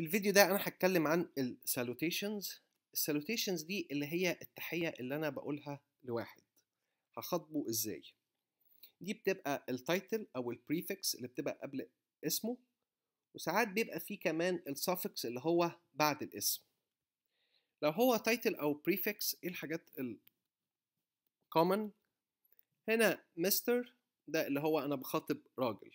في الفيديو ده انا هتكلم عن السالوتيشنز السالوتيشنز دي اللي هي التحية اللي انا بقولها لواحد هخاطبه ازاي دي بتبقى التايتل او البريفكس اللي بتبقى قبل اسمه وساعات بيبقى فيه كمان السافكس اللي هو بعد الاسم لو هو تايتل او بريفكس ايه الحاجات الكومن هنا مستر ده اللي هو انا بخاطب راجل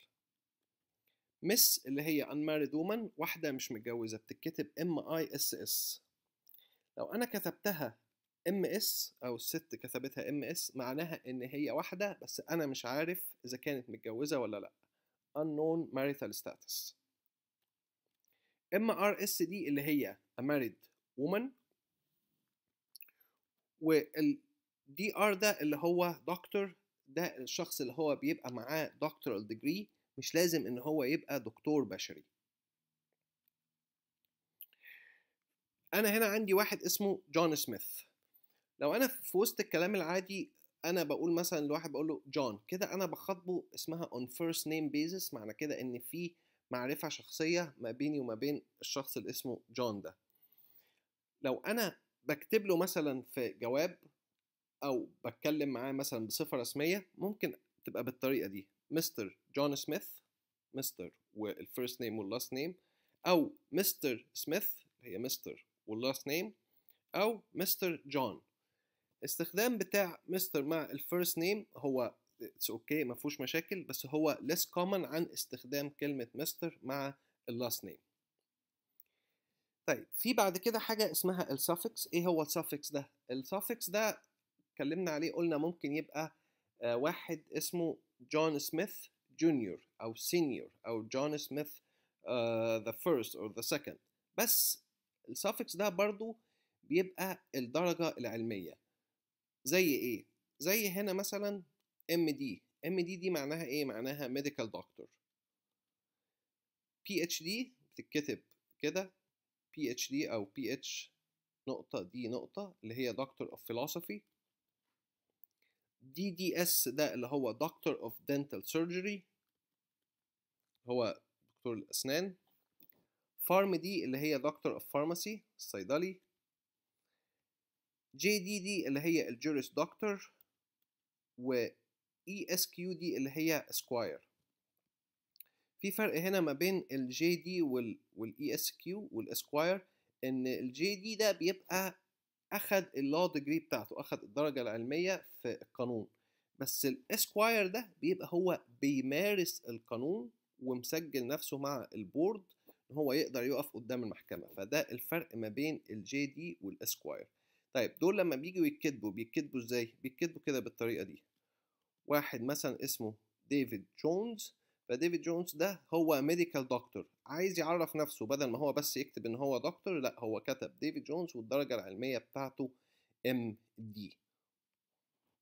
مس اللي هي unmarried woman واحدة مش متجوزة بتتكتب ام اي اس اس لو انا كتبتها ام اس او الست كتبتها ام اس معناها ان هي واحدة بس انا مش عارف اذا كانت متجوزة ولا لا unknown marital status ام ار اس دي اللي هي a married woman وال دي ار ده اللي هو دكتور ده الشخص اللي هو بيبقى معاه دكتورال ديجري مش لازم ان هو يبقى دكتور بشري انا هنا عندي واحد اسمه جون سميث لو انا في وسط الكلام العادي انا بقول مثلا لواحد بقول له جون كده انا بخاطبه اسمها on first name basis معنى كده ان في معرفة شخصية ما بيني وما بين الشخص اللي اسمه جون ده لو انا بكتب له مثلا في جواب او بتكلم معاه مثلا بصفة رسمية ممكن تبقى بالطريقه دي مستر جون سميث مستر والفيرست نيم واللاست نيم او مستر سميث هي مستر واللاست نيم او مستر جون استخدام بتاع مستر مع الفيرست نيم هو اتس اوكي ما فيهوش مشاكل بس هو less common عن استخدام كلمه مستر مع اللاست نيم طيب في بعد كده حاجه اسمها السافكس ايه هو السافكس ده السافكس ده اتكلمنا عليه قلنا ممكن يبقى آه، واحد اسمه جون سميث جونيور او سينيور او جون سميث ذا فيرست اور ذا سكند بس السافكس ده برضو بيبقى الدرجة العلمية زي ايه؟ زي هنا مثلا ام دي ام دي دي معناها ايه؟ معناها ميديكال دكتور بي اتش دي بتتكتب كده بي اتش دي او بي اتش نقطة دي نقطة اللي هي دكتور اوف فيلوسفي دي دي اس ده اللي هو دكتور اوف دنتال سيرجري هو دكتور الاسنان فارم دي اللي هي دكتور اوف فارماسي الصيدلي جي دي دي اللي هي الجوريس دكتور و اي اس كيو دي اللي هي اسكواير في فرق هنا ما بين الجي دي والاي اس كيو والاسكواير e ان الجي دي ده بيبقى اخذ اللو ديجري بتاعته اخذ الدرجه العلميه في القانون بس الاسكواير ده بيبقى هو بيمارس القانون ومسجل نفسه مع البورد ان هو يقدر يقف قدام المحكمه فده الفرق ما بين الجي دي والاسكواير طيب دول لما بيجوا يتكتبوا بيتكتبوا ازاي بيتكتبوا كده بالطريقه دي واحد مثلا اسمه ديفيد جونز فديفيد جونز ده هو ميديكال دكتور عايز يعرف نفسه بدل ما هو بس يكتب ان هو دكتور لا هو كتب ديفيد جونز والدرجه العلميه بتاعته ام دي